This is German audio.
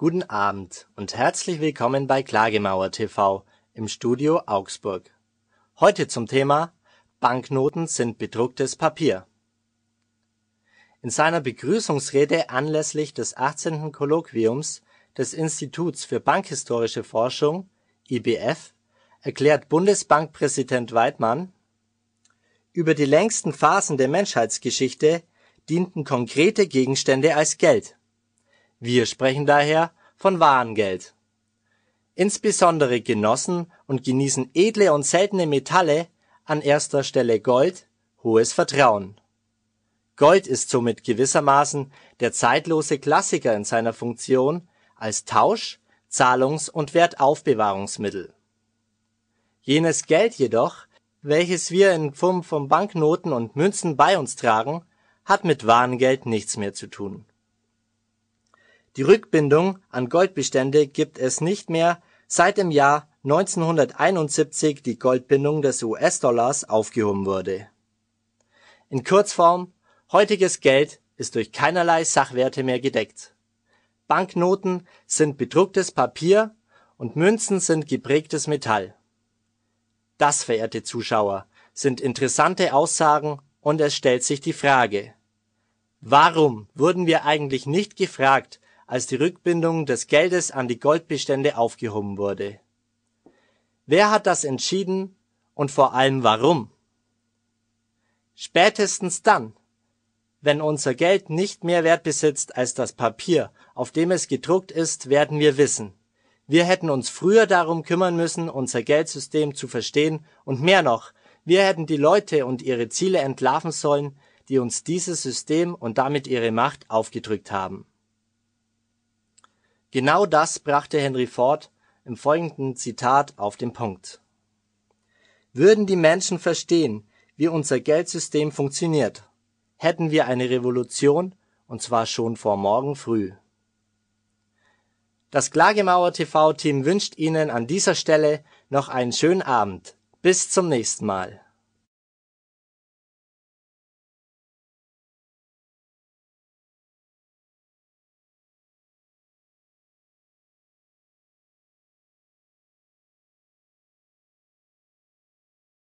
Guten Abend und herzlich willkommen bei Klagemauer TV im Studio Augsburg. Heute zum Thema Banknoten sind bedrucktes Papier. In seiner Begrüßungsrede anlässlich des 18. Kolloquiums des Instituts für Bankhistorische Forschung (IBF) erklärt Bundesbankpräsident Weidmann: „ Über die längsten Phasen der Menschheitsgeschichte dienten konkrete Gegenstände als Geld. Wir sprechen daher von Warengeld. Insbesondere genossen und genießen edle und seltene Metalle (an erster Stelle Gold) hohes Vertrauen. Gold ist somit gewissermaßen der zeitlose Klassiker in seiner Funktion als Tausch Zahlungs und Wertaufbewahrungsmittel. Jenes Geld jedoch, welches wir in Form von Banknoten und Münzen bei uns tragen, hat mit Warengeld nichts mehr zu tun die Rückbindung an Goldbestände gibt es nicht mehr, seit im Jahr 1971 die Goldbindung des US-Dollars aufgehoben wurde. In Kurzform: Heutiges Geld ist durch keinerlei Sachwerte mehr gedeckt. Banknoten sind bedrucktes Papier und Münzen sind geprägtes Metall. Das, verehrte Zuschauer, sind interessante Aussagen und es stellt sich die Frage: Warum wurden wir eigentlich nicht gefragt als die Rückbindung des Geldes an die Goldbestände aufgehoben wurde. Wer hat das entschieden und vor allem warum? Spätestens dann, wenn unser Geld nicht mehr Wert besitzt als das Papier, auf dem es gedruckt ist, werden wir wissen. Wir hätten uns früher darum kümmern müssen, unser Geldsystem zu verstehen und mehr noch, wir hätten die Leute und ihre Ziele entlarven sollen, die uns dieses System und damit ihre Macht aufgedrückt haben. Genau das brachte Henry Ford im folgenden Zitat auf den Punkt: „ Würden die Menschen verstehen, wie unser Geldsystem funktioniert, hätten wir eine Revolution, und zwar schon vor morgen früh. “Das Klagemauer-TV-Team wünscht Ihnen an dieser Stelle noch einen schönen Abend. Bis zum nächsten Mal